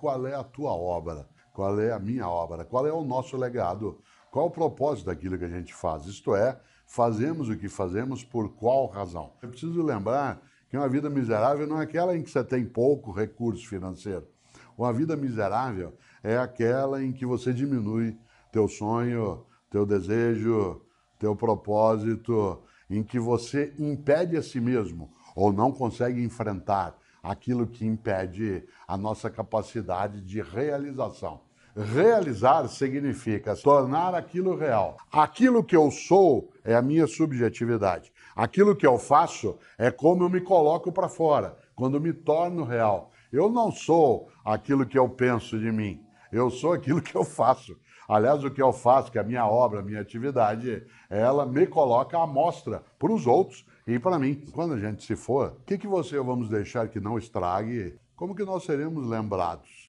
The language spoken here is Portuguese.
qual é a tua obra, qual é a minha obra, qual é o nosso legado, qual o propósito daquilo que a gente faz, isto é, fazemos o que fazemos por qual razão. É preciso lembrar que uma vida miserável não é aquela em que você tem pouco recurso financeiro. Uma vida miserável é aquela em que você diminui teu sonho, teu desejo, teu propósito, em que você impede a si mesmo ou não consegue enfrentar aquilo que impede a nossa capacidade de realização. Realizar significa tornar aquilo real. Aquilo que eu sou é a minha subjetividade. Aquilo que eu faço é como eu me coloco para fora, quando me torno real. Eu não sou aquilo que eu penso de mim. Eu sou aquilo que eu faço. Aliás, o que eu faço, que é a minha obra, a minha atividade, ela me coloca à mostra para os outros e para mim. Quando a gente se for, o que, que você vamos deixar que não estrague? Como que nós seremos lembrados?